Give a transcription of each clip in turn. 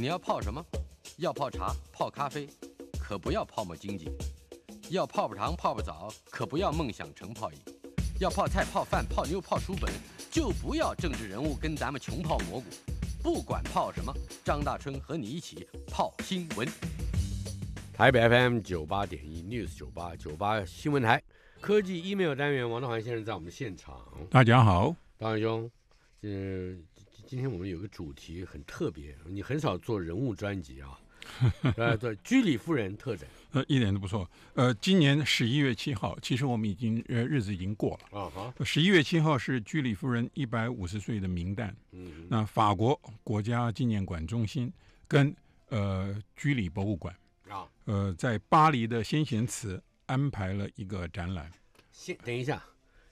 你要泡什么？要泡茶、泡咖啡，可不要泡沫经济；要泡不长、泡不早，可不要梦想成泡影；要泡菜、泡饭、泡妞、泡书本，就不要政治人物跟咱们穷泡蘑菇。不管泡什么，张大春和你一起泡新闻。台北 FM 九八点一 News 九八九八新闻台科技 email 单元，王德华先生在我们现场。大家好，大环兄，嗯。今天我们有个主题很特别，你很少做人物专辑啊？呃，对，居里夫人特展，呃，一点都不错。呃，今年十一月七号，其实我们已经呃日子已经过了啊。十一月七号是居里夫人一百五十岁的名单。嗯。那法国国家纪念馆中心跟呃居里博物馆啊，呃，在巴黎的先贤祠安排了一个展览。先等一下，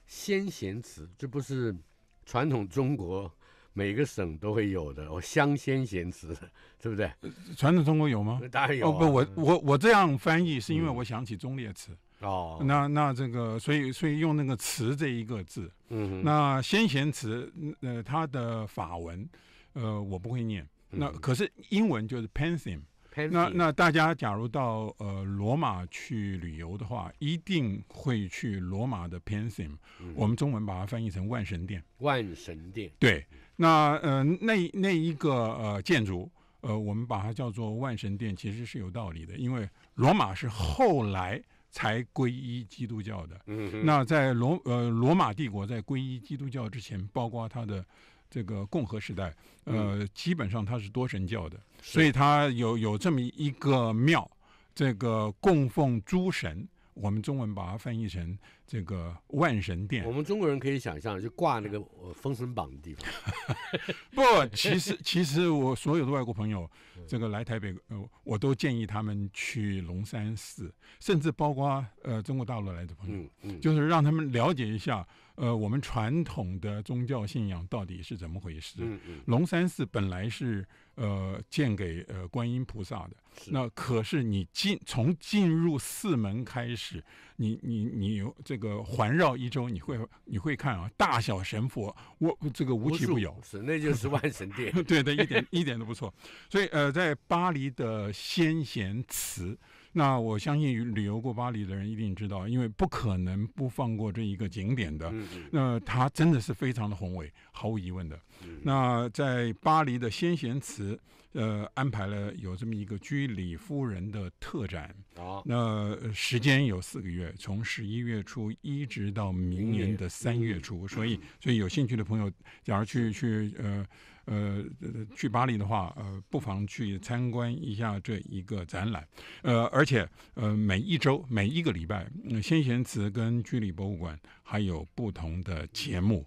先贤祠，这不是传统中国？每个省都会有的，我乡先贤祠，对不对？传统中国有吗？当然有。哦，不，我我我这样翻译是因为我想起宗庙词哦。那那这个，所以所以用那个“词这一个字。嗯。那先贤祠，呃，它的法文，呃，我不会念。那可是英文就是 Pantheon。那那大家假如到呃罗马去旅游的话，一定会去罗马的 Pantheon。我们中文把它翻译成万神殿。万神殿。对。那呃，那那一个呃建筑，呃，我们把它叫做万神殿，其实是有道理的，因为罗马是后来才皈依基督教的。嗯，那在罗呃罗马帝国在皈依基督教之前，包括它的这个共和时代，呃，基本上它是多神教的，所以它有有这么一个庙，这个供奉诸神。我们中文把它翻译成这个万神殿。我们中国人可以想象，就挂那个 封神榜的地方。不，其实 其实我所有的外国朋友，这个来台北，呃，我都建议他们去龙山寺，甚至包括呃中国大陆来的朋友，就是让他们了解一下，呃，我们传统的宗教信仰到底是怎么回事。龙山寺本来是。呃，建给呃观音菩萨的那可是你进从进入寺门开始，你你你这个环绕一周，你会你会看啊，大小神佛，我这个无奇不有，是那就是万神殿，对对，一点 一点都不错。所以呃，在巴黎的先贤祠，那我相信旅游过巴黎的人一定知道，因为不可能不放过这一个景点的。那它真的是非常的宏伟，毫无疑问的。那在巴黎的先贤祠。呃，安排了有这么一个居里夫人的特展那时间有四个月，从十一月初一直到明年的三月初，所以，所以有兴趣的朋友，假如去去呃呃去巴黎的话，呃，不妨去参观一下这一个展览，呃，而且呃，每一周每一个礼拜，先贤祠跟居里博物馆还有不同的节目。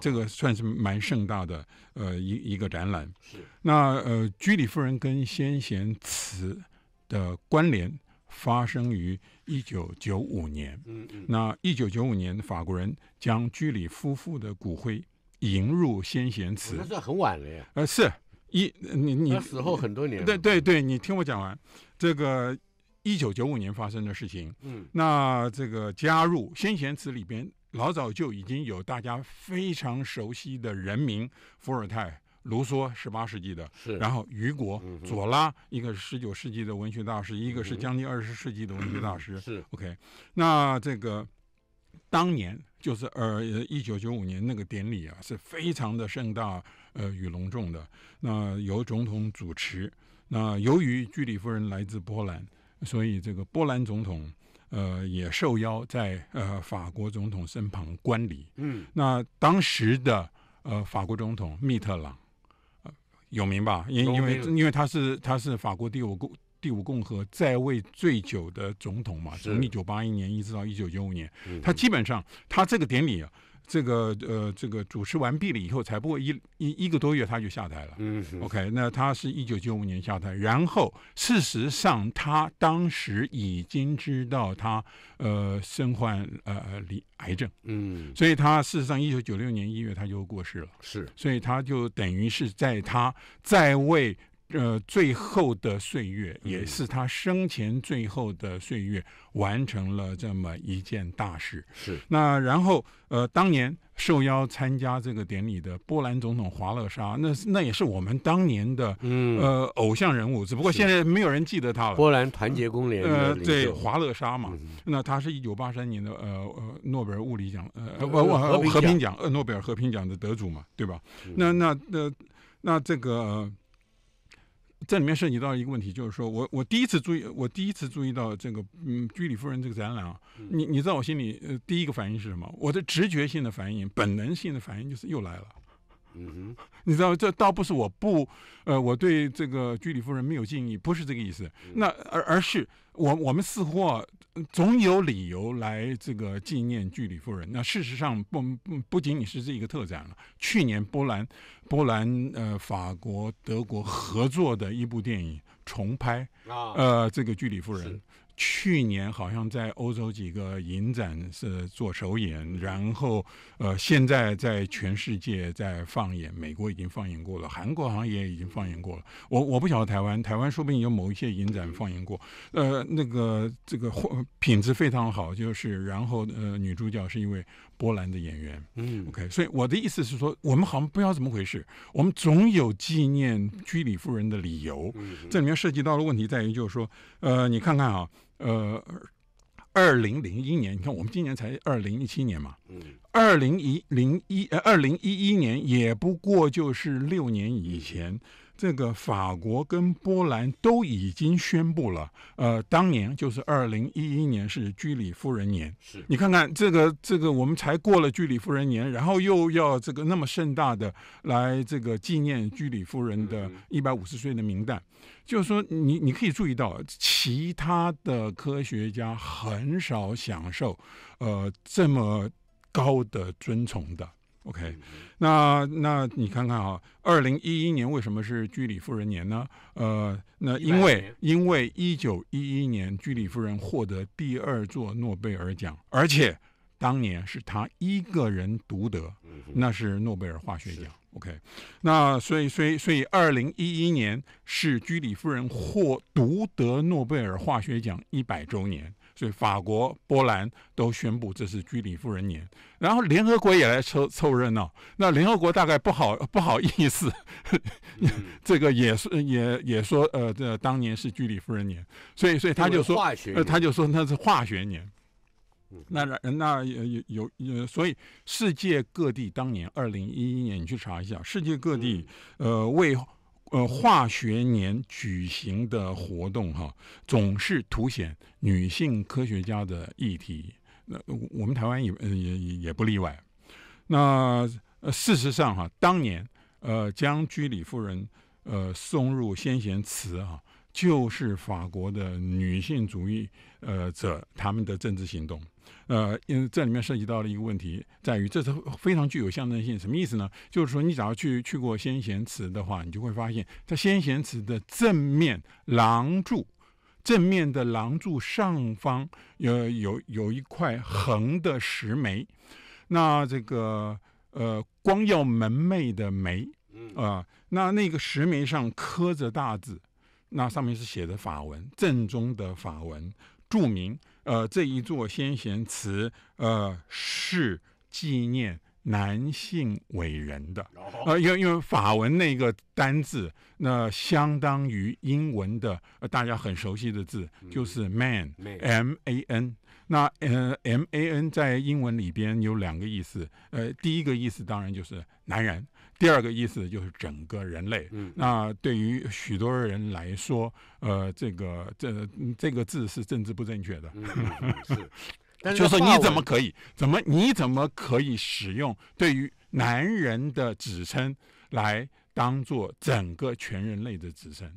这个算是蛮盛大的，呃，一一个展览。是。那呃，居里夫人跟先贤祠的关联发生于一九九五年。嗯嗯。那一九九五年，法国人将居里夫妇的骨灰迎入先贤祠。那算很晚了呀。呃，是一你你。死后很多年。对对对，你听我讲完，这个一九九五年发生的事情。嗯。那这个加入先贤祠里边。老早就已经有大家非常熟悉的人名，伏尔泰、卢梭，十八世纪的；然后雨果、左拉，一个是十九世纪的文学大师，一个是将近二十世纪的文学大师。是 OK，那这个当年就是呃一九九五年那个典礼啊，是非常的盛大呃与隆重的。那由总统主持。那由于居里夫人来自波兰，所以这个波兰总统。呃，也受邀在呃法国总统身旁观礼。嗯，那当时的呃法国总统密特朗，有名吧？因因为因为他是他是法国第五共第五共和在位最久的总统嘛，从一九八一年一直到一九九五年，他基本上他这个典礼啊。这个呃，这个主持完毕了以后，才不过一一一个多月，他就下台了。嗯，OK，那他是一九九五年下台，然后事实上他当时已经知道他呃身患呃离癌症，嗯，所以他事实上一九九六年一月他就过世了。是，所以他就等于是在他在位。呃，最后的岁月也是他生前最后的岁月，完成了这么一件大事。是那然后呃，当年受邀参加这个典礼的波兰总统华勒沙，那那也是我们当年的嗯呃偶像人物，只不过现在没有人记得他了。波兰团结工联呃，对华勒沙嘛，那他是一九八三年的呃呃诺贝尔物理奖呃不和平奖呃诺贝尔和平奖的得主嘛，对吧？那那那那这个。这里面涉及到一个问题，就是说我我第一次注意，我第一次注意到这个嗯居里夫人这个展览，啊，你你在我心里呃第一个反应是什么？我的直觉性的反应、本能性的反应就是又来了，嗯哼，你知道这倒不是我不呃我对这个居里夫人没有敬意，不是这个意思，那而而是我我们似乎。总有理由来这个纪念居里夫人。那事实上，不不不仅仅是这一个特展了。去年波兰、波兰、呃，法国、德国合作的一部电影重拍啊，呃，这个居里夫人。去年好像在欧洲几个影展是做首演，然后呃，现在在全世界在放映，美国已经放映过了，韩国好像也已经放映过了。我我不晓得台湾，台湾说不定有某一些影展放映过，呃，那个这个品质非常好，就是然后呃，女主角是一位波兰的演员，嗯，OK。所以我的意思是说，我们好像不知道怎么回事，我们总有纪念居里夫人的理由。这里面涉及到的问题在于，就是说，呃，你看看啊。呃，二零零一年，你看我们今年才二零一七年嘛。嗯。二零一零一呃，二零一一年也不过就是六年以前，这个法国跟波兰都已经宣布了。呃，当年就是二零一一年是居里夫人年。是你看看这个这个，我们才过了居里夫人年，然后又要这个那么盛大的来这个纪念居里夫人的一百五十岁的名单，就是说你你可以注意到，其他的科学家很少享受呃这么。高的尊崇的，OK，那那你看看啊，二零一一年为什么是居里夫人年呢？呃，那因为因为一九一一年居里夫人获得第二座诺贝尔奖，而且当年是她一个人独得，那是诺贝尔化学奖，OK，那所以所以所以二零一一年是居里夫人获独得诺贝尔化学奖一百周年。所以法国、波兰都宣布这是居里夫人年，然后联合国也来凑凑热闹。那联合国大概不好 不好意思，这个也是也也说呃，这当年是居里夫人年，所以所以他就说，他就说那是化学年。那那有有有，所以世界各地当年二零一一年你去查一下，世界各地呃为。呃，化学年举行的活动哈，总是凸显女性科学家的议题。那我们台湾也也也不例外。那事实上哈，当年呃将居里夫人呃送入先贤祠啊，就是法国的女性主义呃者他们的政治行动。呃，因为这里面涉及到了一个问题，在于这是非常具有象征性，什么意思呢？就是说，你只要去去过先贤祠的话，你就会发现，在先贤祠的正面廊柱，正面的廊柱上方，呃，有有一块横的石梅，那这个呃，光耀门楣的楣啊，那那个石梅上刻着大字，那上面是写的法文，正宗的法文，注明。呃，这一座先贤祠，呃，是纪念男性伟人的，呃，因为因为法文那个单字，那相当于英文的，大家很熟悉的字，就是 man，m a n，那呃 m a n 在英文里边有两个意思，呃，第一个意思当然就是男人。第二个意思就是整个人类，那对于许多人来说，呃，这个这这个字是政治不正确的，是，就是说你怎么可以怎么你怎么可以使用对于男人的指称来当做整个全人类的指称？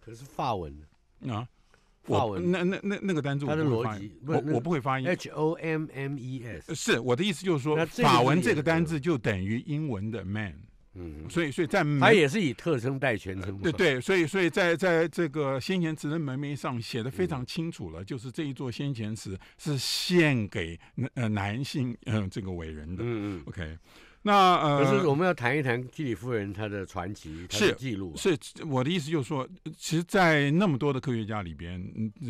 可是法文啊。法文那那那那个单字我不会发，我我不会发音。H O M M E S。是，我的意思就是说，法文这个单字就等于英文的 man。嗯，所以所以在它也是以特称代全称。对对，所以所以在在这个先贤祠的门楣上写的非常清楚了，就是这一座先贤祠是献给呃男性嗯这个伟人的。嗯嗯，OK。那呃，可是我们要谈一谈居里夫人她的传奇，她的记录。是，我的意思就是说，其实，在那么多的科学家里边，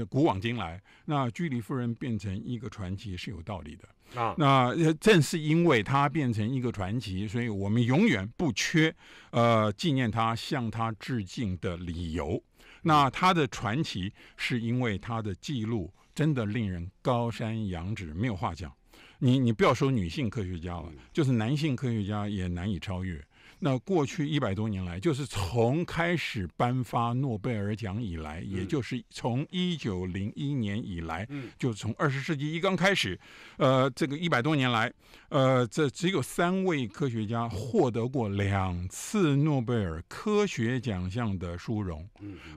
古往今来，那居里夫人变成一个传奇是有道理的啊。那正是因为她变成一个传奇，所以我们永远不缺呃纪念她、向她致敬的理由。那她的传奇是因为她的记录真的令人高山仰止，没有话讲。你你不要说女性科学家了，就是男性科学家也难以超越。那过去一百多年来，就是从开始颁发诺贝尔奖以来，也就是从一九零一年以来，就从二十世纪一刚开始，呃，这个一百多年来，呃，这只有三位科学家获得过两次诺贝尔科学奖项的殊荣，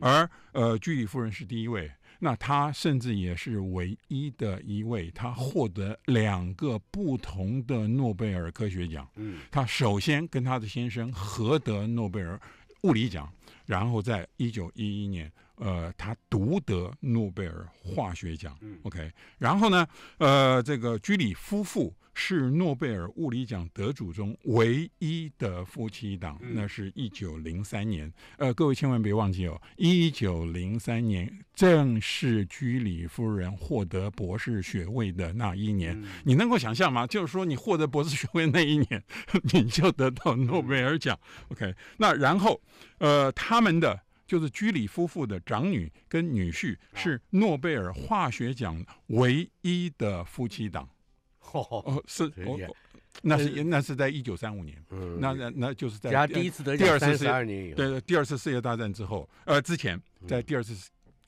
而呃，居里夫人是第一位。那他甚至也是唯一的一位，他获得两个不同的诺贝尔科学奖。嗯，他首先跟他的先生合得诺贝尔物理奖，然后在1911年。呃，他独得诺贝尔化学奖。OK，然后呢，呃，这个居里夫妇是诺贝尔物理奖得主中唯一的夫妻档。那是一九零三年。呃，各位千万别忘记哦，一九零三年正是居里夫人获得博士学位的那一年。你能够想象吗？就是说，你获得博士学位那一年，你就得到诺贝尔奖。OK，那然后，呃，他们的。就是居里夫妇的长女跟女婿是诺贝尔化学奖唯一的夫妻档，哦是，那是那是在一九三五年，那那那就是在第一次的第二次年对第二次世界大战之后，呃之前在第二次，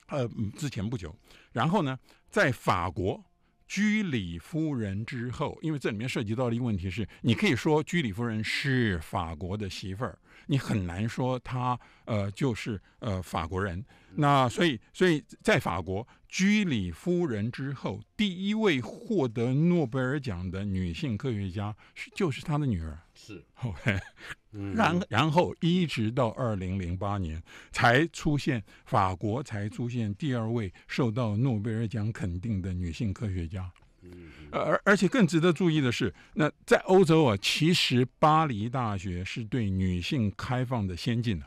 呃之前不久，然后呢在法国。居里夫人之后，因为这里面涉及到一个问题是你可以说居里夫人是法国的媳妇儿，你很难说她呃就是呃法国人。那所以所以在法国，居里夫人之后第一位获得诺贝尔奖的女性科学家是就是她的女儿。是，OK，然然后一直到二零零八年才出现法国才出现第二位受到诺贝尔奖肯定的女性科学家，而而且更值得注意的是，那在欧洲啊，其实巴黎大学是对女性开放的先进的，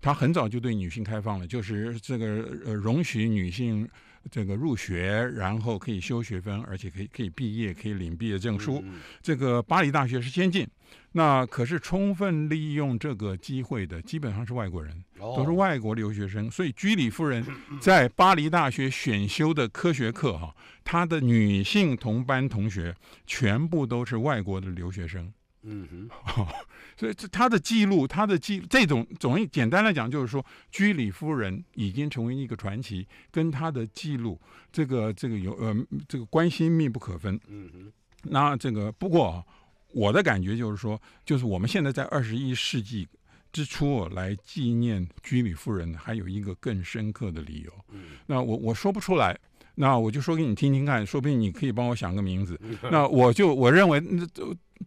他很早就对女性开放了，就是这个呃容许女性。这个入学，然后可以修学分，而且可以可以毕业，可以领毕业证书。这个巴黎大学是先进，那可是充分利用这个机会的，基本上是外国人，都是外国留学生。所以居里夫人在巴黎大学选修的科学课，哈，她的女性同班同学全部都是外国的留学生。嗯哼，所以这他的记录，他的记这种总简单来讲就是说，居里夫人已经成为一个传奇，跟他的记录这个这个有呃这个关系密不可分。嗯哼，那这个不过我的感觉就是说，就是我们现在在二十一世纪之初来纪念居里夫人，还有一个更深刻的理由。嗯，那我我说不出来，那我就说给你听听看，说不定你可以帮我想个名字。那我就我认为那。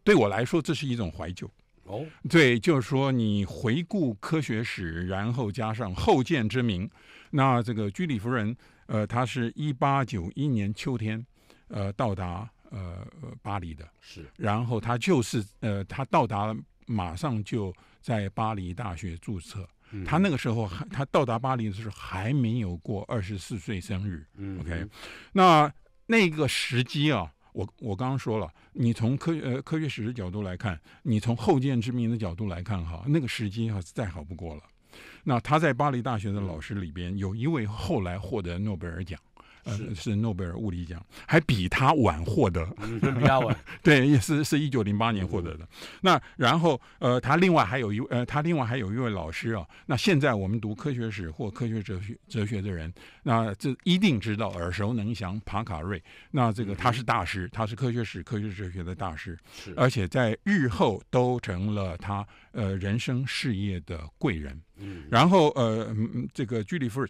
对我来说，这是一种怀旧哦。对，就是说，你回顾科学史，然后加上后见之明。那这个居里夫人，呃，她是一八九一年秋天，呃，到达呃巴黎的。是。然后她就是呃，她到达马上就在巴黎大学注册。嗯。他那个时候还，他到达巴黎的时候还没有过二十四岁生日。嗯。OK。那那个时机啊。我我刚刚说了，你从科呃科学史的角度来看，你从后见之明的角度来看哈，那个时机哈是再好不过了。那他在巴黎大学的老师里边，有一位后来获得诺贝尔奖。是是诺贝尔物理奖，还比他晚获得，比他晚，对，是是一九零八年获得的。那然后，呃，他另外还有一，呃，他另外还有一位老师啊。那现在我们读科学史或科学哲学哲学的人，那这一定知道耳熟能详帕卡瑞。那这个他是大师，他是科学史科学哲学的大师，是。而且在日后都成了他呃人生事业的贵人。嗯。然后呃，这个居里夫人。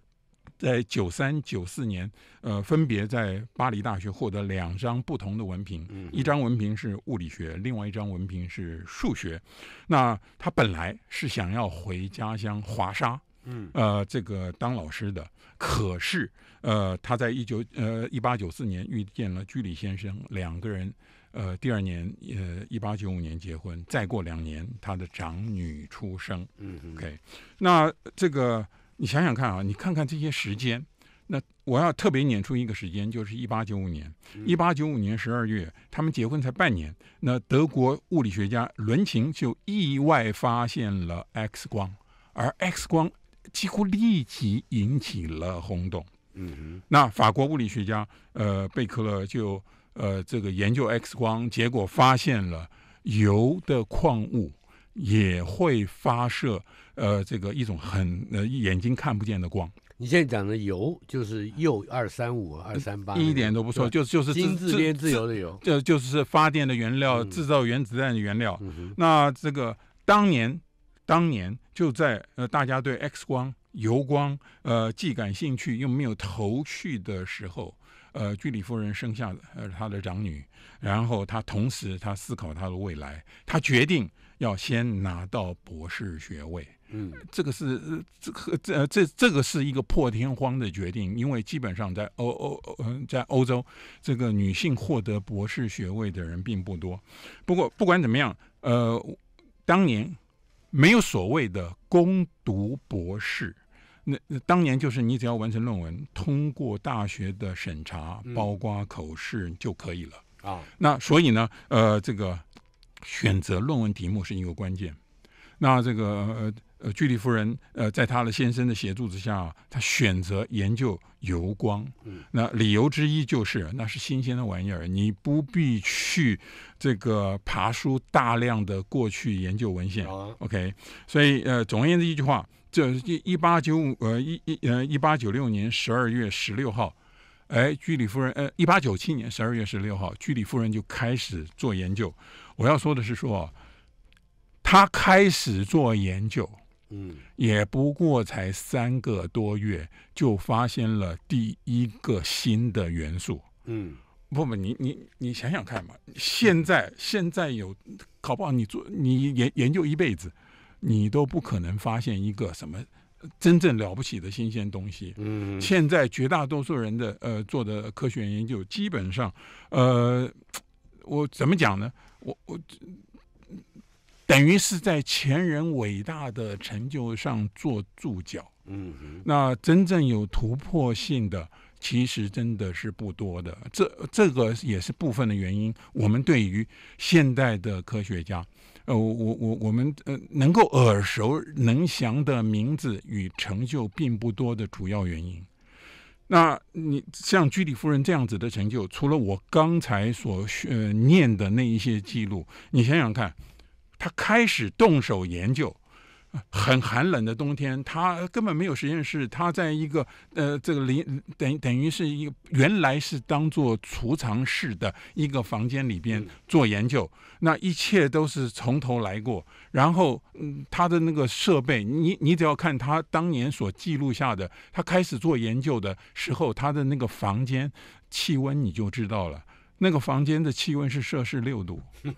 在九三九四年，呃，分别在巴黎大学获得两张不同的文凭，一张文凭是物理学，另外一张文凭是数学。那他本来是想要回家乡华沙，嗯，呃，这个当老师的。可是，呃，他在一九呃一八九四年遇见了居里先生，两个人，呃，第二年，呃，一八九五年结婚，再过两年，他的长女出生。嗯，OK，那这个。你想想看啊，你看看这些时间，那我要特别撵出一个时间，就是一八九五年，一八九五年十二月，他们结婚才半年，那德国物理学家伦琴就意外发现了 X 光，而 X 光几乎立即引起了轰动。嗯，那法国物理学家呃贝克勒就呃这个研究 X 光，结果发现了铀的矿物。也会发射，呃，这个一种很呃眼睛看不见的光。你现在讲的铀就是铀二三五、二三八，一点都不错，就就是自自自由的铀，就就是发电的原料，制造原子弹的原料。那这个当年，当年就在呃大家对 X 光、铀光呃既感兴趣又没有头绪的时候。呃，居里夫人生下呃她的长女，然后她同时她思考她的未来，她决定要先拿到博士学位。嗯，这个是这这这这个是一个破天荒的决定，因为基本上在欧欧嗯在欧洲，这个女性获得博士学位的人并不多。不过不管怎么样，呃，当年没有所谓的攻读博士。那当年就是你只要完成论文，通过大学的审查，包括口试就可以了啊。那所以呢，呃，这个选择论文题目是一个关键。那这个呃，居里夫人呃，在她的先生的协助之下，她选择研究油光。那理由之一就是那是新鲜的玩意儿，你不必去这个爬书大量的过去研究文献。OK，所以呃，总而言之一句话。这一一八九五呃一一呃一八九六年十二月十六号，哎，居里夫人呃一八九七年十二月十六号，居里夫人就开始做研究。我要说的是说，她开始做研究，嗯，也不过才三个多月，就发现了第一个新的元素。嗯，不不，你你你想想看嘛，现在现在有搞不好你做你研研究一辈子。你都不可能发现一个什么真正了不起的新鲜东西。嗯，现在绝大多数人的呃做的科学研究，基本上，呃，我怎么讲呢？我我等于是在前人伟大的成就上做注脚。嗯，那真正有突破性的，其实真的是不多的。这这个也是部分的原因。我们对于现代的科学家。呃，我我我我们呃能够耳熟能详的名字与成就并不多的主要原因，那你像居里夫人这样子的成就，除了我刚才所呃念的那一些记录，你想想看，他开始动手研究。很寒冷的冬天，他根本没有实验室，他在一个呃，这个零等等于是一个原来是当做储藏室的一个房间里边做研究，那一切都是从头来过。然后，嗯，他的那个设备，你你只要看他当年所记录下的，他开始做研究的时候，他的那个房间气温你就知道了，那个房间的气温是摄氏六度。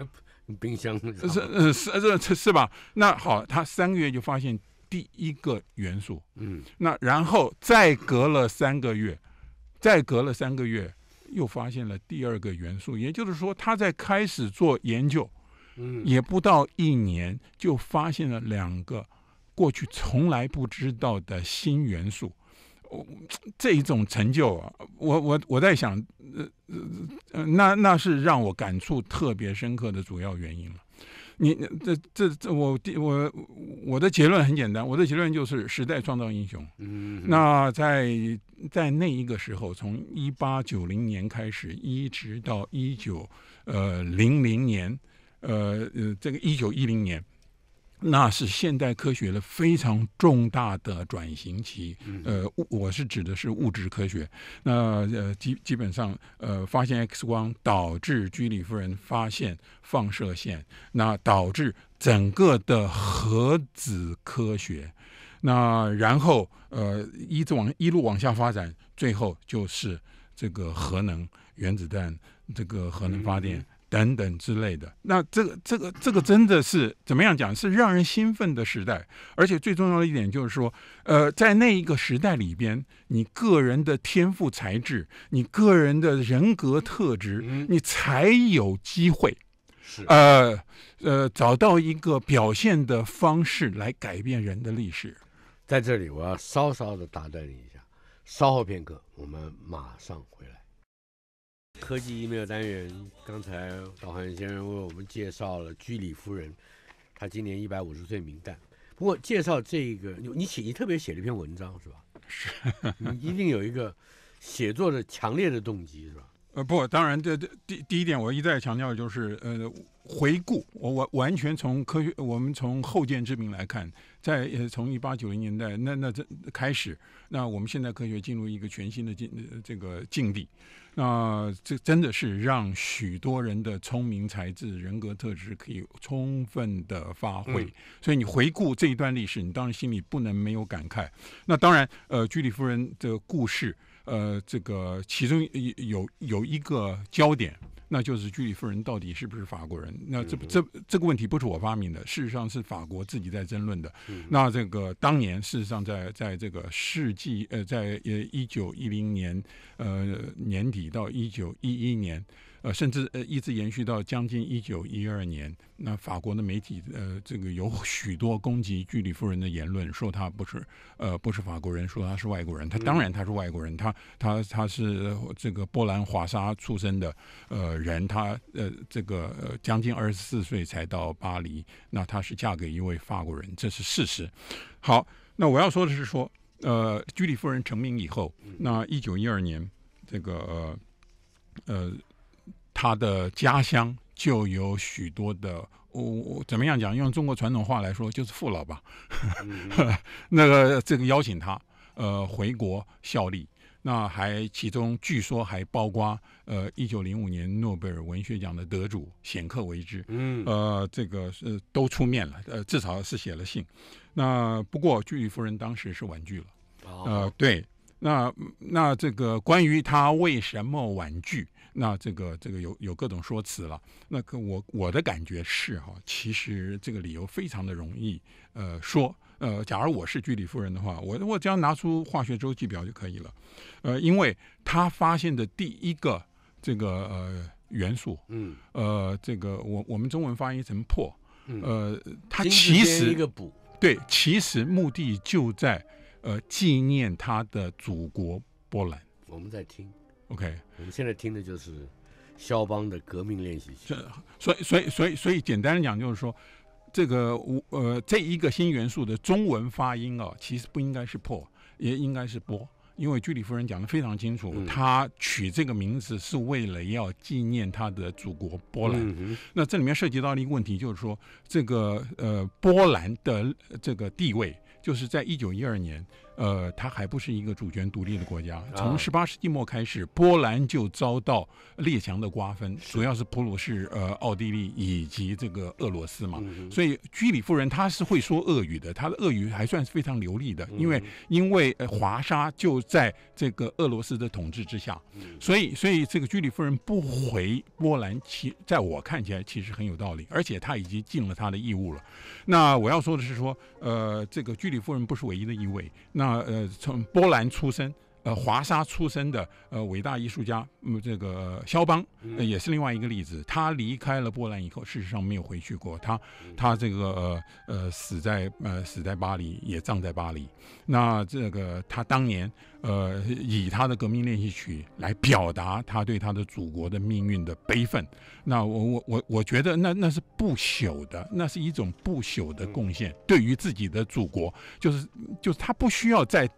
冰箱是是是是吧？那好，他三个月就发现第一个元素，嗯，那然后再隔了三个月，再隔了三个月又发现了第二个元素。也就是说，他在开始做研究，嗯，也不到一年就发现了两个过去从来不知道的新元素。这一种成就，啊，我我我在想，呃呃那那是让我感触特别深刻的主要原因了。你这这这，我我我的结论很简单，我的结论就是时代创造英雄。嗯嗯。那在在那一个时候，从一八九零年开始，一直到一九呃零零年，呃呃，这个一九一零年。那是现代科学的非常重大的转型期，呃，我我是指的是物质科学。那呃基基本上呃发现 X 光，导致居里夫人发现放射线，那导致整个的核子科学，那然后呃一直往一路往下发展，最后就是这个核能、原子弹、这个核能发电。等等之类的，那这个这个这个真的是怎么样讲？是让人兴奋的时代，而且最重要的一点就是说，呃，在那一个时代里边，你个人的天赋才智，你个人的人格特质，你才有机会，是呃呃找到一个表现的方式来改变人的历史。在这里，我要稍稍的打断你一下，稍后片刻，我们马上回来。科技 email 单元，刚才导航先生为我们介绍了居里夫人，她今年一百五十岁，明旦。不过介绍这个，你你写你特别写了一篇文章是吧？是，你一定有一个写作的强烈的动机是吧？呃不，当然，这这第第一点我一再强调的就是，呃，回顾我我完全从科学，我们从后见之明来看。在呃，从一八九零年代那那这开始，那我们现在科学进入一个全新的境呃、这个境地，那这真的是让许多人的聪明才智、人格特质可以充分的发挥。所以你回顾这一段历史，你当然心里不能没有感慨。那当然，呃，居里夫人的故事，呃，这个其中有有有一个焦点。那就是居里夫人到底是不是法国人？那这这这个问题不是我发明的，事实上是法国自己在争论的。那这个当年事实上在在这个世纪，呃，在呃一九一零年呃年底到一九一一年。呃，甚至呃，一直延续到将近一九一二年。那法国的媒体呃，这个有 许多攻击居里夫人的言论，说她不是呃，不是法国人，说她是外国人。她当然她是外国人，她她她是这个波兰华沙出生的呃人，她呃这个将近二十四岁才到巴黎。那她是嫁给一位法国人，这是事实。好，那我要说的是说呃，居里夫人成名以后，那一九一二年这个呃。他的家乡就有许多的，我怎么样讲？用中国传统话来说，就是父老吧。那个这个邀请他，呃，回国效力。那还其中据说还包括，呃，一九零五年诺贝尔文学奖的得主显克为之，嗯，呃，这个是都出面了，呃，至少是写了信。那不过居里夫人当时是婉拒了。哦，对，那那这个关于他为什么婉拒？那这个这个有有各种说辞了。那我我的感觉是哈，其实这个理由非常的容易呃说呃，假如我是居里夫人的话，我我只要拿出化学周期表就可以了，呃，因为他发现的第一个这个呃元素，嗯，呃，这个我我们中文翻译成“破”，呃，他其实一个补，对，其实目的就在呃纪念他的祖国波兰。我们在听。OK，我们现在听的就是肖邦的《革命练习曲》。所以，所以，所以，所以，简单的讲就是说，这个呃，这一个新元素的中文发音啊，其实不应该是“破”，也应该是“波”，因为居里夫人讲的非常清楚，她取这个名字是为了要纪念她的祖国波兰。那这里面涉及到一个问题，就是说这个呃波兰的这个地位，就是在一九一二年。呃，他还不是一个主权独立的国家。从十八世纪末开始，波兰就遭到列强的瓜分，主要是普鲁士、呃、奥地利以及这个俄罗斯嘛。所以，居里夫人她是会说俄语的，她的俄语还算是非常流利的，因为因为呃华沙就在这个俄罗斯的统治之下，所以所以这个居里夫人不回波兰，其在我看起来其实很有道理，而且她已经尽了她的义务了。那我要说的是说，呃，这个居里夫人不是唯一的一位。那。呃呃，从波兰出生，呃，华沙出生的，呃，伟大艺术家，这个肖邦也是另外一个例子。他离开了波兰以后，事实上没有回去过。他他这个呃呃，死在呃死在巴黎，也葬在巴黎。那这个他当年。呃，以他的革命练习曲来表达他对他的祖国的命运的悲愤，那我我我我觉得那那是不朽的，那是一种不朽的贡献，对于自己的祖国，就是就是他不需要在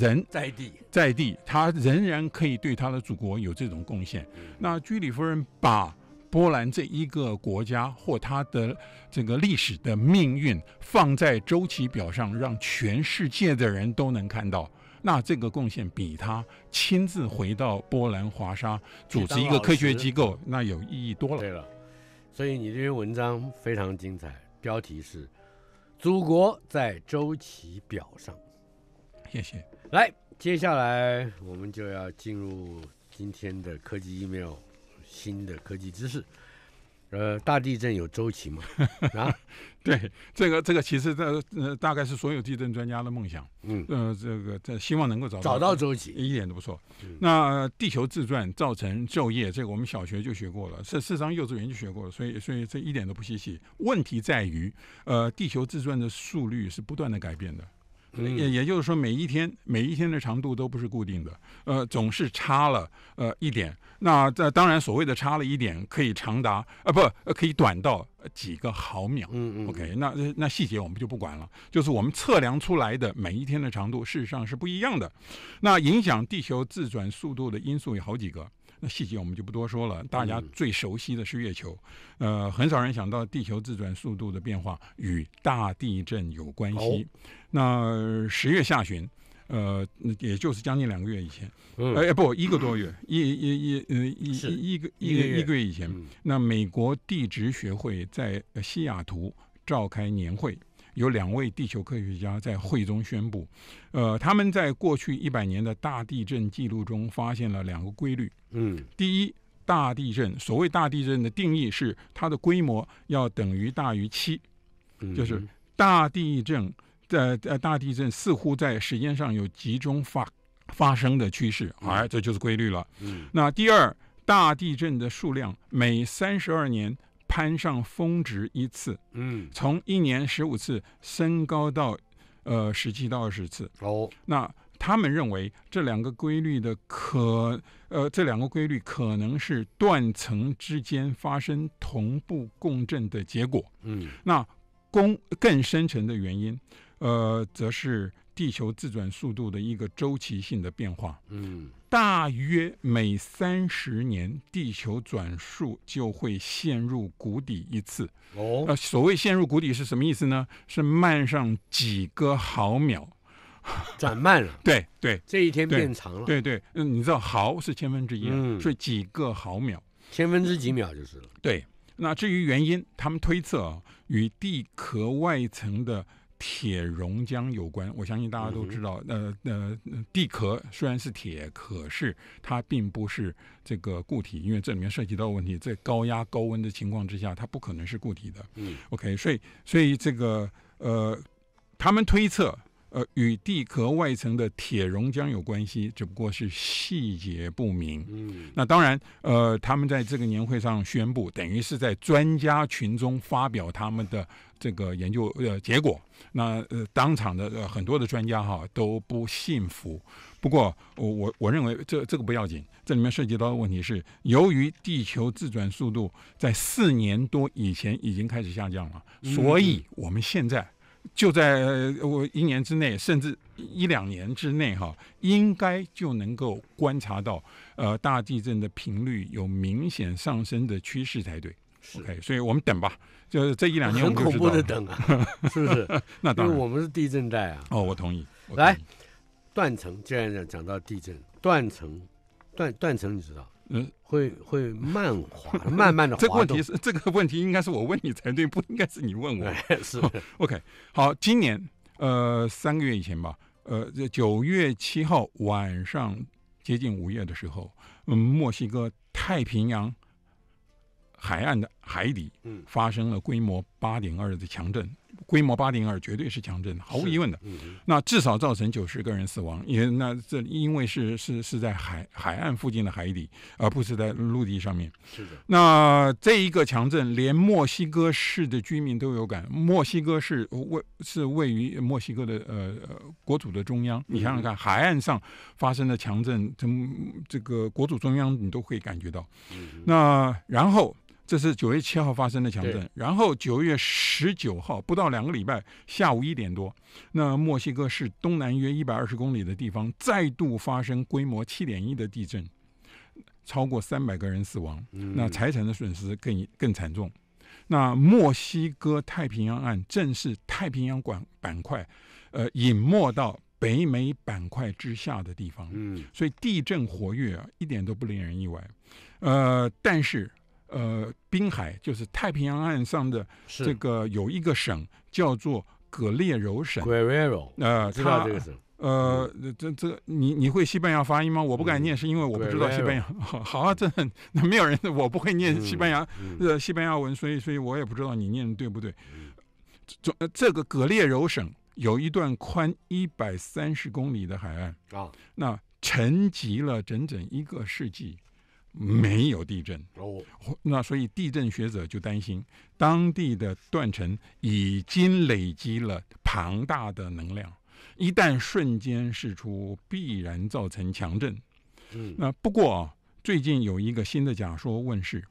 人在地在地，他仍然可以对他的祖国有这种贡献。那居里夫人把波兰这一个国家或他的这个历史的命运放在周期表上，让全世界的人都能看到。那这个贡献比他亲自回到波兰华沙组织一个科学机构，那有意义多了。对了，所以你这篇文章非常精彩，标题是《祖国在周期表上》。谢谢。来，接下来我们就要进入今天的科技一 l 新的科技知识。呃，大地震有周期吗？对，这个这个其实这呃大概是所有地震专家的梦想。嗯，呃，这个这希望能够找到找到周期，一点都不错。那地球自转造成昼夜，这个我们小学就学过了，是事实上幼稚园就学过了，所以所以这一点都不稀奇。问题在于，呃，地球自转的速率是不断的改变的。也也就是说，每一天每一天的长度都不是固定的，呃，总是差了呃一点。那这当然所谓的差了一点，可以长达呃不，可以短到几个毫秒。嗯嗯。OK，那那细节我们就不管了，就是我们测量出来的每一天的长度事实上是不一样的。那影响地球自转速度的因素有好几个。那细节我们就不多说了。大家最熟悉的是月球，呃，很少人想到地球自转速度的变化与大地震有关系。那十月下旬，呃，也就是将近两个月以前，哎，不，一个多月，一、一、一，呃，一一个一个一个月以前，那美国地质学会在西雅图召开年会，有两位地球科学家在会中宣布，呃，他们在过去一百年的大地震记录中发现了两个规律。嗯，第一大地震，所谓大地震的定义是它的规模要等于大于七，就是大地震，在呃大地震似乎在时间上有集中发发生的趋势，哎，这就是规律了。嗯，那第二大地震的数量每三十二年攀上峰值一次，嗯，从一年十五次升高到，呃十七到二十次。哦，那。他们认为这两个规律的可，呃，这两个规律可能是断层之间发生同步共振的结果。嗯，那更更深层的原因，呃，则是地球自转速度的一个周期性的变化。嗯，大约每三十年，地球转速就会陷入谷底一次。哦，呃，所谓陷入谷底是什么意思呢？是慢上几个毫秒。转慢了，对对，这一天变长了，对对，嗯，你知道毫是千分之一，嗯、是几个毫秒，千分之几秒就是了。对，那至于原因，他们推测啊，与地壳外层的铁熔浆有关。我相信大家都知道，呃呃，地壳虽然是铁，可是它并不是这个固体，因为这里面涉及到问题，在高压高温的情况之下，它不可能是固体的。嗯，OK，所以所以这个呃，他们推测。呃，与地壳外层的铁熔浆有关系，只不过是细节不明。嗯，那当然，呃，他们在这个年会上宣布，等于是在专家群中发表他们的这个研究呃结果。那呃，当场的呃、很多的专家哈都不信服。不过我我我认为这这个不要紧，这里面涉及到的问题是，由于地球自转速度在四年多以前已经开始下降了，所以我们现在。就在我一年之内，甚至一两年之内，哈，应该就能够观察到，呃，大地震的频率有明显上升的趋势才对。OK，所以我们等吧，就是这一两年我们很恐怖的等啊，是不是？那当然，因为我们是地震带啊。哦，我同意。来，断层既然讲讲到地震，断层，断断层，你知道？嗯，会会慢滑，慢慢的滑这个问题是这个问题应该是我问你才对，不应该是你问我。是 OK，好，今年呃三个月以前吧，呃，九月七号晚上接近午夜的时候，嗯，墨西哥太平洋海岸的海底，嗯，发生了规模八点二的强震。规模八点二，绝对是强震毫无疑问的。那至少造成九十个人死亡，也那这因为是是是在海海岸附近的海底，而不是在陆地上面。是的。那这一个强震，连墨西哥市的居民都有感。墨西哥市位是位于墨西哥的呃国土的中央。你想想看，海岸上发生的强震，这这个国土中央你都会感觉到。那然后。这是九月七号发生的强震，然后九月十九号，不到两个礼拜，下午一点多，那墨西哥市东南约一百二十公里的地方再度发生规模七点一的地震，超过三百个人死亡，那财产的损失更更惨重。那墨西哥太平洋岸正是太平洋管板块，呃，隐没到北美板块之下的地方，嗯，所以地震活跃啊，一点都不令人意外，呃，但是。呃，滨海就是太平洋岸上的这个有一个省叫做格列柔省，呃，知道这个省，呃，这这你你会西班牙发音吗？我不敢念，是因为我不知道西班牙。好啊，这那没有人，我不会念西班牙，呃，西班牙文，所以所以我也不知道你念的对不对。这这个格列柔省有一段宽一百三十公里的海岸啊，那沉积了整整一个世纪。没有地震哦，那所以地震学者就担心当地的断层已经累积了庞大的能量，一旦瞬间释出，必然造成强震。嗯，那不过最近有一个新的假说问世，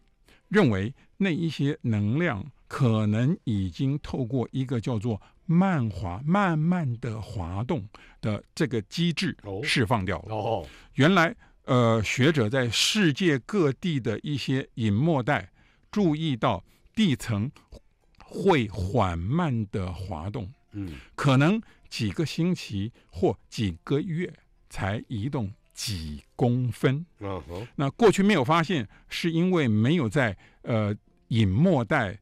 认为那一些能量可能已经透过一个叫做慢滑、慢慢的滑动的这个机制释放掉了。哦，原来。呃，学者在世界各地的一些隐没带注意到地层会缓慢的滑动，嗯，可能几个星期或几个月才移动几公分。那过去没有发现，是因为没有在呃隐没带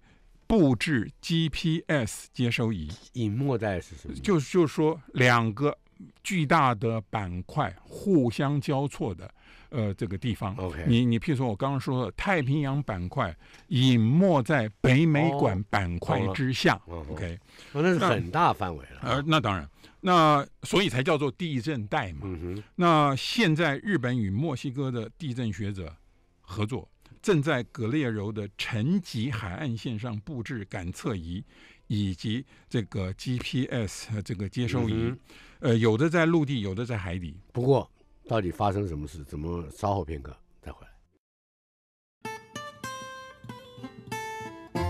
布置 GPS 接收仪。隐没带是什么？就就说两个。巨大的板块互相交错的，呃，这个地方，你你譬如说我刚刚说的太平洋板块隐没在北美板块之下，OK，那是很大范围了。呃，那当然，那所以才叫做地震带嘛。那现在日本与墨西哥的地震学者合作，正在格列柔的沉积海岸线上布置感测仪以及这个 GPS 这个接收仪。呃，有的在陆地，有的在海底。不过，到底发生什么事？怎么？稍后片刻再回来。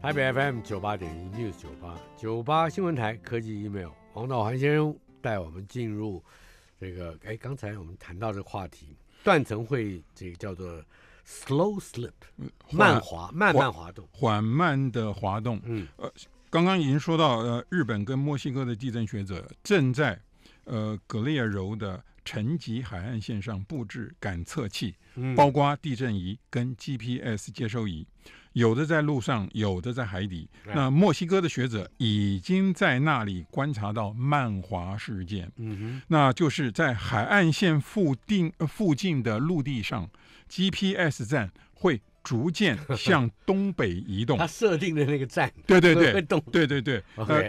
台北 FM 九八点一 News 九八九八新闻台科技 email 黄道涵先生带我们进入这个，哎，刚才我们谈到的话题，断层会这个叫做 slow slip，慢滑，慢滑动，缓慢的滑动，嗯，呃。刚刚已经说到，呃，日本跟墨西哥的地震学者正在，呃，格列柔的沉积海岸线上布置感测器，包括地震仪跟 GPS 接收仪，有的在路上，有的在海底。那墨西哥的学者已经在那里观察到曼华事件，嗯哼，那就是在海岸线附近附近的陆地上，GPS 站会。逐渐 向东北移动，它设定的那个站，对对对，会动，对对对，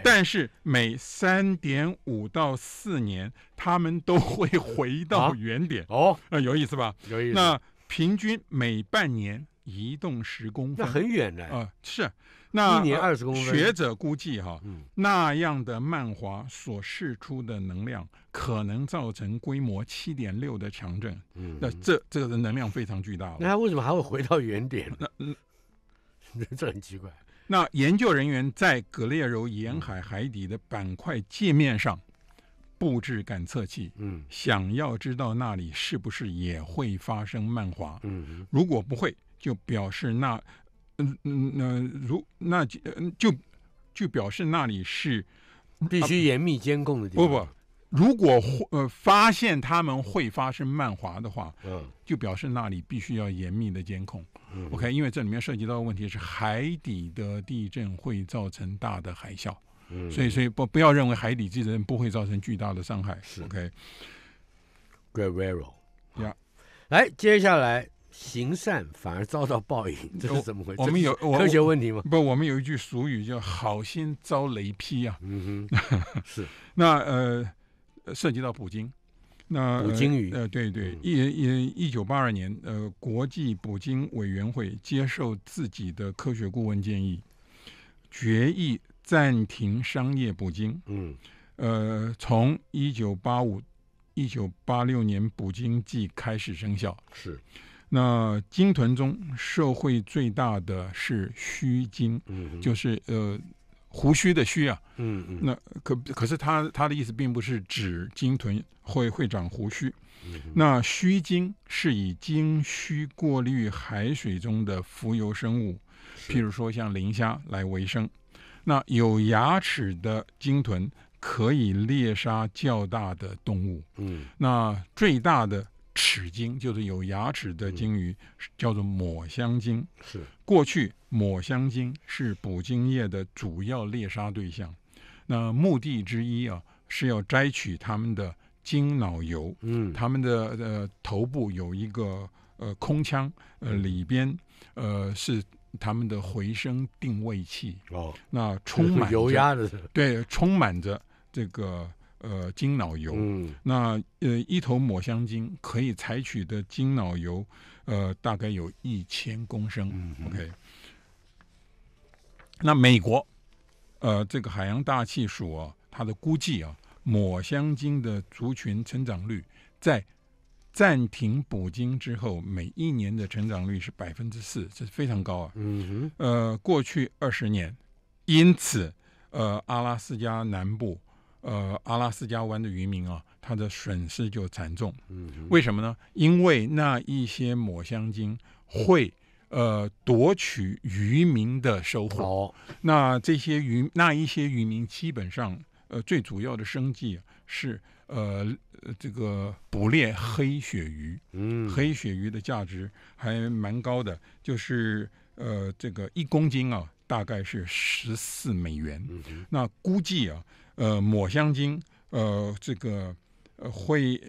但是每三点五到四年，他们都会回到原点。哦，那有意思吧？有意思。那平均每半年。移动十公分，那很远了。呃，是，那一年二十公分。学者估计哈，那样的慢滑所释出的能量，可能造成规模七点六的强震。嗯，那这这个能量非常巨大了。那为什么还会回到原点那 这很奇怪。那研究人员在格列柔沿海海底的板块界面上布置感测器，嗯，想要知道那里是不是也会发生慢滑。嗯，如果不会。就表示那，嗯嗯，那如那就就表示那里是必须严密监控的地。方。不不，如果呃发现他们会发生慢滑的话，嗯，就表示那里必须要严密的监控。嗯，OK，因为这里面涉及到的问题是海底的地震会造成大的海啸，嗯，所以所以不不要认为海底地震不会造成巨大的伤害。是 OK，Gravero，呀，来接下来。行善反而遭到报应，这是怎么回事？我们有科学问题吗？不，我们有一句俗语叫“好心遭雷劈”啊。嗯哼，是。那呃，涉及到捕鲸，那捕鲸鱼呃，对对，一一一九八二年，呃，国际捕鲸委员会接受自己的科学顾问建议，决议暂停商业捕鲸。嗯。呃，从一九八五、一九八六年捕鲸季开始生效。是。那鲸豚中社会最大的是须鲸，嗯，就是呃胡须的须啊，嗯嗯。那可可是它它的意思并不是指鲸豚会会长胡须，嗯。那须鲸是以鲸须过滤海水中的浮游生物，譬如说像磷虾来为生。那有牙齿的鲸豚可以猎杀较大的动物，嗯。那最大的。齿鲸就是有牙齿的鲸鱼，叫做抹香鲸。是过去抹香鲸是捕鲸业的主要猎杀对象，那目的之一啊是要摘取它们的鲸脑油。嗯，它们的呃头部有一个呃空腔，呃里边呃是它们的回声定位器。哦，那 充满油压的对，充满着这个。呃，鲸脑油。嗯，那呃，一头抹香鲸可以采取的鲸脑油，呃，大概有一千公升。OK。那美国，呃，这个海洋大气署啊，它的估计啊，抹香鲸的族群成长率在暂停捕鲸之后，每一年的成长率是百分之四，这是非常高啊。嗯呃，过去二十年，因此，呃，阿拉斯加南部。呃，阿拉斯加湾的渔民啊，他的损失就惨重。嗯，为什么呢？因为那一些抹香鲸会呃夺取渔民的收获。哦、那这些渔那一些渔民基本上呃最主要的生计是呃这个捕猎黑鳕鱼。嗯，黑鳕鱼的价值还蛮高的，就是。呃，这个一公斤啊，大概是十四美元。那估计啊，呃，抹香鲸，呃，这个呃会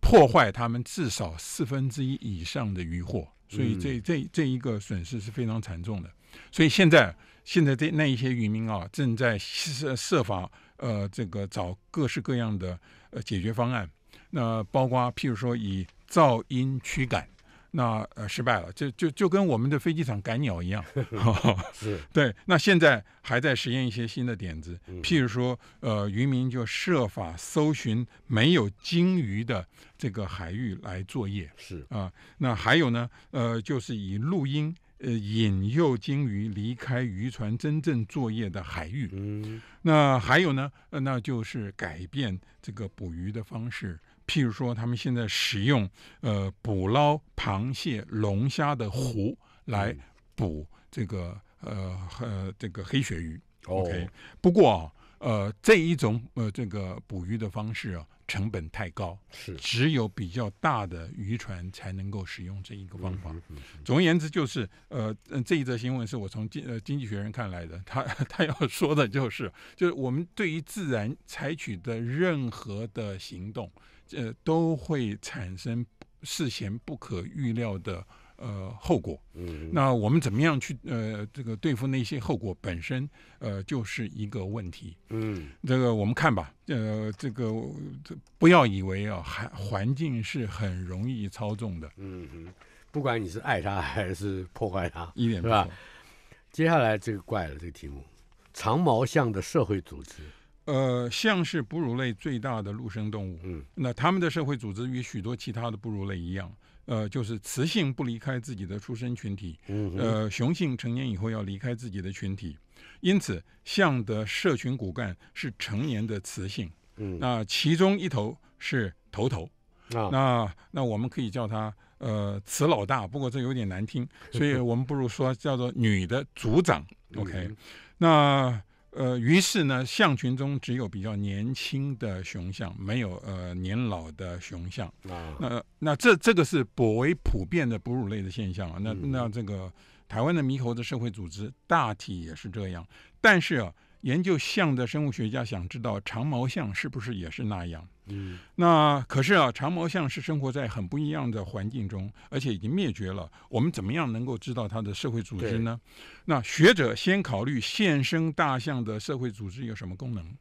破坏他们至少四分之一以上的渔获，所以这这这一个损失是非常惨重的。所以现在现在这那一些渔民啊，正在设设法呃，这个找各式各样的呃解决方案。那包括譬如说以噪音驱赶。那呃失败了，就就就跟我们的飞机场赶鸟一样 是，对。那现在还在实验一些新的点子，譬如说，呃，渔民就设法搜寻没有鲸鱼的这个海域来作业，是啊。那还有呢，呃，就是以录音呃引诱鲸鱼离开渔船真正作业的海域。嗯，那还有呢，那就是改变这个捕鱼的方式。譬如说，他们现在使用呃捕捞螃蟹、龙虾的壶来捕这个呃呃这个黑鳕鱼。OK，不过啊，呃这一种呃这个捕鱼的方式啊，成本太高，是只有比较大的渔船才能够使用这一个方法。总而言之，就是呃这一则新闻是我从经呃《经济学人》看来的，他 他要说的就是，就是我们对于自然采取的任何的行动。呃，都会产生事先不可预料的呃后果。嗯，那我们怎么样去呃这个对付那些后果本身呃就是一个问题。嗯，这个我们看吧。呃，这个这不要以为啊环环境是很容易操纵的。嗯嗯，不管你是爱它还是破坏它，一点没接下来这个怪了，这个题目长毛象的社会组织。呃，象是哺乳类最大的陆生动物。嗯，那它们的社会组织与许多其他的哺乳类一样。呃，就是雌性不离开自己的出生群体。嗯，呃，雄性成年以后要离开自己的群体。因此，象的社群骨干是成年的雌性。嗯，那其中一头是头头。啊，那那我们可以叫它呃雌老大，不过这有点难听，所以 我们不如说叫做女的组长。OK，那。呃，于是呢，象群中只有比较年轻的雄象，没有呃年老的雄象。啊，那那这这个是颇为普遍的哺乳类的现象啊。那那这个台湾的猕猴的社会组织大体也是这样，但是。研究象的生物学家想知道长毛象是不是也是那样？嗯，那可是啊，长毛象是生活在很不一样的环境中，而且已经灭绝了。我们怎么样能够知道它的社会组织呢？那学者先考虑现生大象的社会组织有什么功能？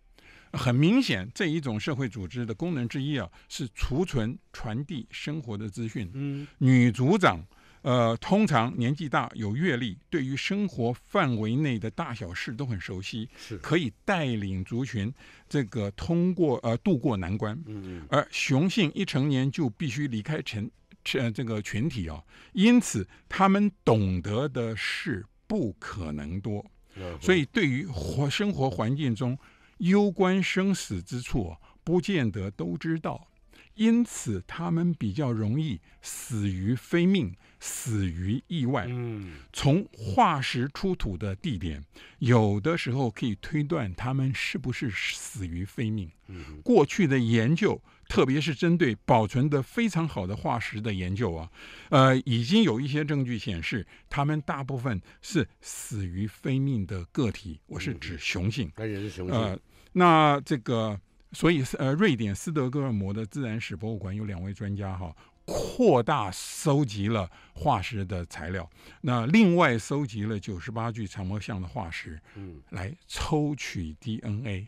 很明显，这一种社会组织的功能之一啊，是储存、传递生活的资讯。嗯，女组长。呃，通常年纪大、有阅历，对于生活范围内的大小事都很熟悉，是，可以带领族群，这个通过呃度过难关。嗯嗯。而雄性一成年就必须离开成，呃，这个群体啊，因此他们懂得的事不可能多，所以对于活生活环境中攸关生死之处，不见得都知道，因此他们比较容易死于非命。死于意外。嗯，从化石出土的地点，有的时候可以推断他们是不是死于非命。嗯，过去的研究，特别是针对保存得非常好的化石的研究啊，呃，已经有一些证据显示，他们大部分是死于非命的个体。我是指雄性。那也是雄性。呃，那这个，所以呃，瑞典斯德哥尔摩的自然史博物馆有两位专家哈。扩大收集了化石的材料，那另外收集了九十八具长毛象的化石，嗯，来抽取 DNA，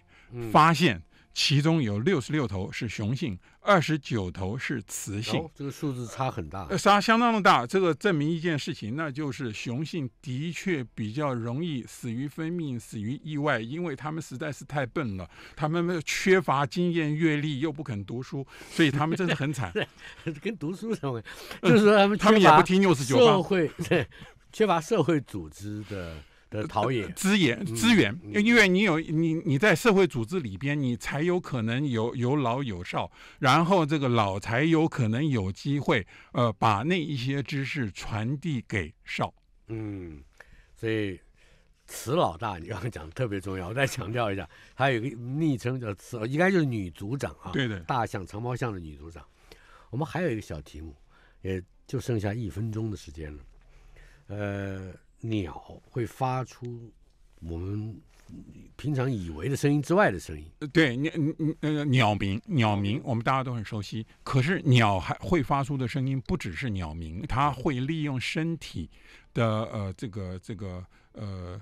发现。其中有六十六头是雄性，二十九头是雌性。这个数字差很大，差相当的大。这个证明一件事情，那就是雄性的确比较容易死于分娩，死于意外，因为他们实在是太笨了，他们缺乏经验阅历，又不肯读书，所以他们真是很惨。跟读书什么，就是说他们他们也不听六十九社会对，缺乏社会组织的。陶冶 资源，资源，因为你有你你在社会组织里边，你才有可能有有老有少，然后这个老才有可能有机会，呃，把那一些知识传递给少。嗯，所以雌老大，你刚讲特别重要，我再强调一下。还有一个昵称叫雌，应该就是女组长啊。对的，大象长毛象的女组长。我们还有一个小题目，也就剩下一分钟的时间了。呃。鸟会发出我们平常以为的声音之外的声音。对，鸟鸟鸣，鸟鸣，我们大家都很熟悉。可是鸟还会发出的声音，不只是鸟鸣，它会利用身体的呃这个这个呃，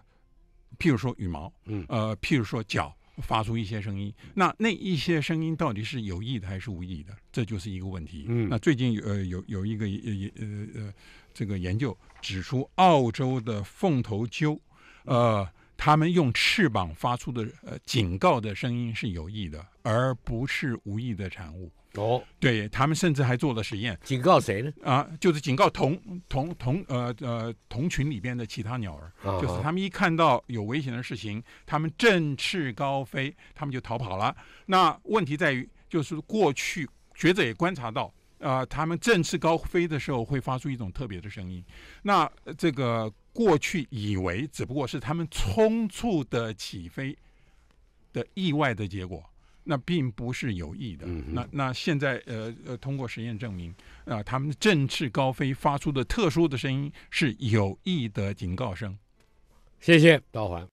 譬如说羽毛，嗯，呃，譬如说脚发出一些声音。那那一些声音到底是有意的还是无意的？这就是一个问题。嗯，那最近有呃有有一个呃呃呃。这个研究指出，澳洲的凤头鸠，呃，他们用翅膀发出的呃警告的声音是有意的，而不是无意的产物。哦，对他们甚至还做了实验，警告谁呢？啊，就是警告同同同呃呃同群里边的其他鸟儿，就是他们一看到有危险的事情，他们振翅高飞，他们就逃跑了。那问题在于，就是过去学者也观察到。呃，他们振翅高飞的时候会发出一种特别的声音。那这个过去以为只不过是他们匆促的起飞的意外的结果，那并不是有意的。那那现在呃呃，通过实验证明，啊，他们振翅高飞发出的特殊的声音是有意的警告声。谢谢，道环。